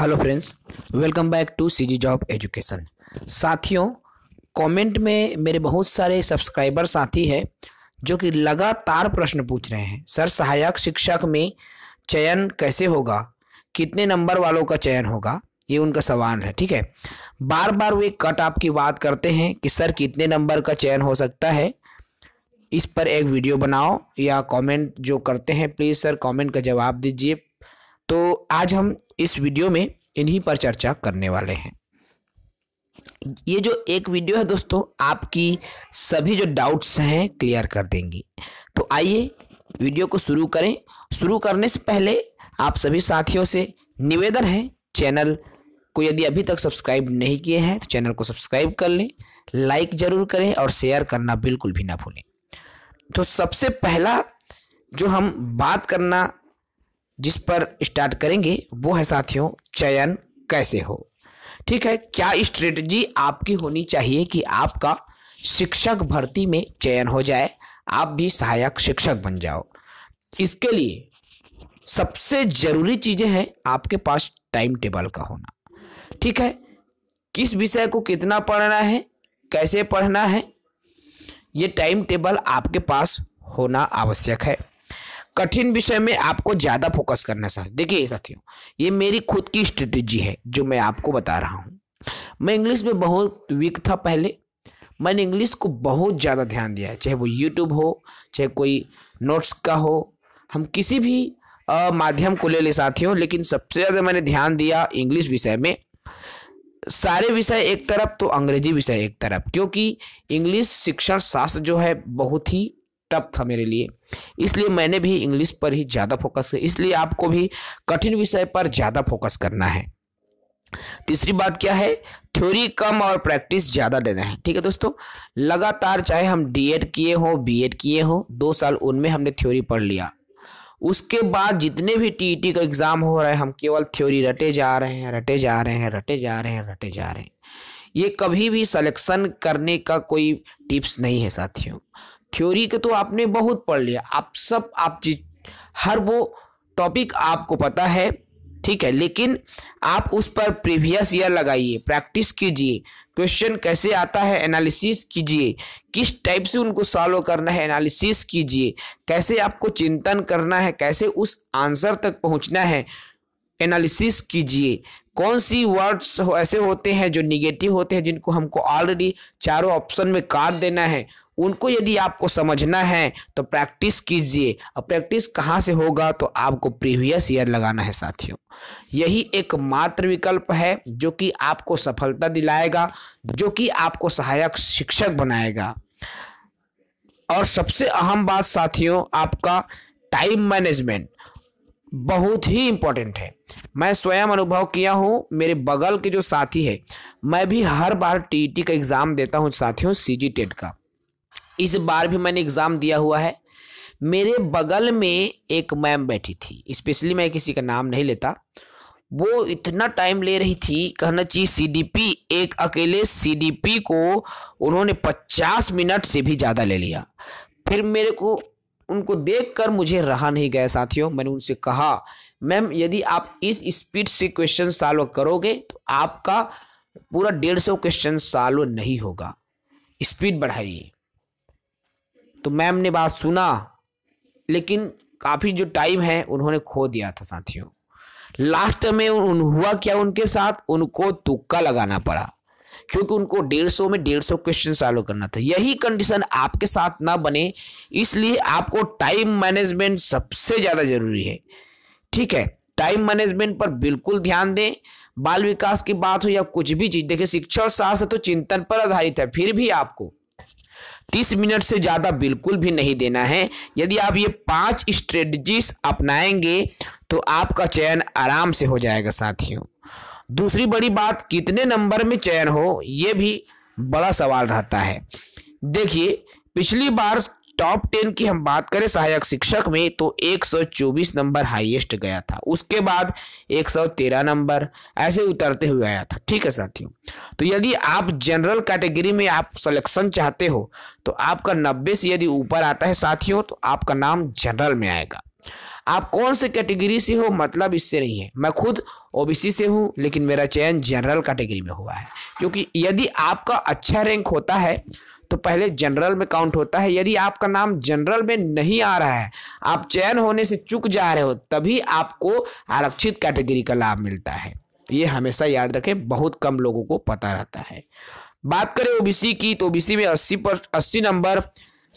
hello friends welcome back to CG job education साथियों comment में मेरे बहुत सारे सब्सक्राइबर साथी हैं जो कि लगातार प्रश्न पूछ रहे हैं सर सहायक शिक्षक में चयन कैसे होगा कितने नंबर वालों का चयन होगा ये उनका सवाल है ठीक है बार बार वे कट आपकी की बात करते हैं कि सर कितने नंबर का चयन हो सकता है इस पर एक वीडियो बनाओ या कमेंट जो करते हैं प्लीज़ सर कमेंट का जवाब दीजिए तो आज हम इस वीडियो में इन्हीं पर चर्चा करने वाले हैं ये जो एक वीडियो है दोस्तों आपकी सभी जो डाउट्स हैं क्लियर कर देंगी तो आइए वीडियो को शुरू करें शुरू करने से पहले आप सभी साथियों से निवेदन है चैनल को यदि अभी तक सब्सक्राइब नहीं किए हैं तो चैनल को सब्सक्राइब कर लें लाइक ज़रूर करें और शेयर करना बिल्कुल भी ना भूलें तो सबसे पहला जो हम बात करना जिस पर स्टार्ट करेंगे वो है साथियों चयन कैसे हो ठीक है क्या स्ट्रेटजी आपकी होनी चाहिए कि आपका शिक्षक भर्ती में चयन हो जाए आप भी सहायक शिक्षक बन जाओ इसके लिए सबसे ज़रूरी चीज़ें हैं आपके पास टाइम टेबल का होना ठीक है किस विषय को कितना पढ़ना है कैसे पढ़ना है ये टाइम टेबल आपके पास होना आवश्यक है कठिन विषय में आपको ज़्यादा फोकस करना चाहिए देखिए साथियों ये मेरी खुद की स्ट्रेटेजी है जो मैं आपको बता रहा हूँ मैं इंग्लिश में बहुत वीक था पहले मैंने इंग्लिश को बहुत ज़्यादा ध्यान दिया है चाहे वो यूट्यूब हो चाहे कोई नोट्स का हो हम किसी भी आ, माध्यम को ले ले साथियों लेकिन सबसे ज़्यादा मैंने ध्यान दिया इंग्लिश विषय में सारे विषय एक तरफ तो अंग्रेजी विषय एक तरफ क्योंकि इंग्लिश शिक्षण शास्त्र जो है बहुत ही टफ था मेरे लिए इसलिए मैंने भी इंग्लिश पर ही ज़्यादा फोकस किया इसलिए आपको भी कठिन विषय पर ज़्यादा फोकस करना है तीसरी बात क्या है थ्योरी कम और प्रैक्टिस ज़्यादा देना है ठीक है दोस्तों लगातार चाहे हम डीएड किए हों बीएड किए हों दो साल उनमें हमने थ्योरी पढ़ लिया उसके बाद जितने भी टीईटी e का एग्ज़ाम हो रहा है हम केवल थ्योरी रटे जा रहे हैं रटे जा रहे हैं रटे जा रहे हैं रटे जा रहे हैं ये कभी भी सिलेक्शन करने का कोई टिप्स नहीं है साथियों थ्योरी के तो आपने बहुत पढ़ लिया आप सब आप हर वो टॉपिक आपको पता है ठीक है लेकिन आप उस पर प्रीवियस ईयर लगाइए प्रैक्टिस कीजिए क्वेश्चन कैसे आता है एनालिसिस कीजिए किस टाइप से उनको सॉल्व करना है एनालिसिस कीजिए कैसे आपको चिंतन करना है कैसे उस आंसर तक पहुंचना है एनालिसिस कीजिए कौन सी वर्ड्स ऐसे होते हैं जो निगेटिव होते हैं जिनको हमको ऑलरेडी चारों ऑप्शन में काट देना है उनको यदि आपको समझना है तो प्रैक्टिस कीजिए और प्रैक्टिस कहाँ से होगा तो आपको प्रीवियस ईयर लगाना है साथियों यही एक मात्र विकल्प है जो कि आपको सफलता दिलाएगा जो कि आपको सहायक शिक्षक बनाएगा और सबसे अहम बात साथियों आपका टाइम मैनेजमेंट बहुत ही इम्पोर्टेंट है मैं स्वयं अनुभव किया हूँ मेरे बगल के जो साथी है मैं भी हर बार टी का एग्ज़ाम देता हूँ साथियों सी जी का इस बार भी मैंने एग्ज़ाम दिया हुआ है मेरे बगल में एक मैम बैठी थी स्पेशली मैं किसी का नाम नहीं लेता वो इतना टाइम ले रही थी कहना चाहिए सीडीपी एक अकेले सीडीपी को उन्होंने पचास मिनट से भी ज़्यादा ले लिया फिर मेरे को उनको देखकर मुझे रहा नहीं गया साथियों मैंने उनसे कहा मैम यदि आप इस स्पीड से क्वेश्चन सॉल्व करोगे तो आपका पूरा डेढ़ सौ क्वेश्चन सॉल्व नहीं होगा स्पीड बढ़ाइए तो मैम ने बात सुना लेकिन काफ़ी जो टाइम है उन्होंने खो दिया था साथियों लास्ट में उन हुआ क्या उनके साथ उनको तुक्का लगाना पड़ा क्योंकि उनको डेढ़ सौ में डेढ़ सौ क्वेश्चन सॉल्व करना था यही कंडीशन आपके साथ ना बने इसलिए आपको टाइम मैनेजमेंट सबसे ज़्यादा जरूरी है ठीक है टाइम मैनेजमेंट पर बिल्कुल ध्यान दें बाल विकास की बात हो या कुछ भी चीज़ देखिए और शास्त्र तो चिंतन पर आधारित है फिर भी आपको तीस मिनट से ज़्यादा बिल्कुल भी नहीं देना है यदि आप ये पांच स्ट्रेटजीज अपनाएंगे तो आपका चयन आराम से हो जाएगा साथियों दूसरी बड़ी बात कितने नंबर में चयन हो ये भी बड़ा सवाल रहता है देखिए पिछली बार टॉप टेन की हम बात करें सहायक शिक्षक में तो 124 नंबर हाईएस्ट गया था उसके बाद 113 नंबर ऐसे उतरते हुए आया था ठीक है साथियों तो यदि आप जनरल कैटेगरी में आप सिलेक्शन चाहते हो तो आपका 90 से यदि ऊपर आता है साथियों तो आपका नाम जनरल में आएगा आप कौन से कैटेगरी से हो मतलब इससे नहीं है मैं खुद ओबीसी से हूँ लेकिन मेरा चयन जनरल कैटेगरी में हुआ है क्योंकि यदि आपका अच्छा रैंक होता है तो पहले जनरल में काउंट होता है यदि आपका नाम जनरल में नहीं आ रहा है आप चयन होने से चुक जा रहे हो तभी आपको आरक्षित कैटेगरी का लाभ मिलता है ये हमेशा याद रखें बहुत कम लोगों को पता रहता है बात करें ओबीसी की तो ओबीसी में 80 पर 80 नंबर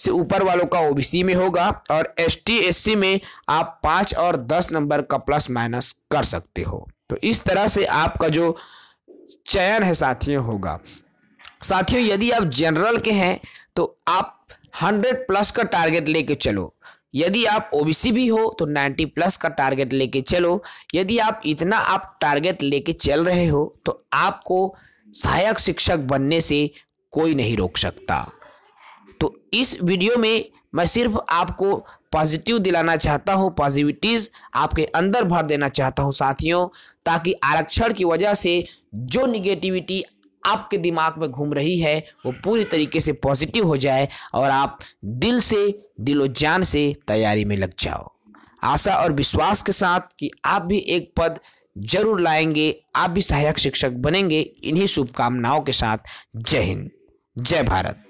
से ऊपर वालों का ओबीसी में होगा और एसटी एससी में आप पाँच और दस नंबर का प्लस माइनस कर सकते हो तो इस तरह से आपका जो चयन है साथियों होगा साथियों यदि आप जनरल के हैं तो आप हंड्रेड प्लस का टारगेट लेके चलो यदि आप ओबीसी भी हो तो 90 प्लस का टारगेट लेके चलो यदि आप इतना आप टारगेट लेके चल रहे हो तो आपको सहायक शिक्षक बनने से कोई नहीं रोक सकता तो इस वीडियो में मैं सिर्फ आपको पॉजिटिव दिलाना चाहता हूँ पॉजिटिविटीज़ आपके अंदर भर देना चाहता हूँ साथियों ताकि आरक्षण की वजह से जो निगेटिविटी आपके दिमाग में घूम रही है वो पूरी तरीके से पॉजिटिव हो जाए और आप दिल से दिलो जान से तैयारी में लग जाओ आशा और विश्वास के साथ कि आप भी एक पद जरूर लाएंगे आप भी सहायक शिक्षक बनेंगे इन्हीं शुभकामनाओं के साथ जय हिंद जय भारत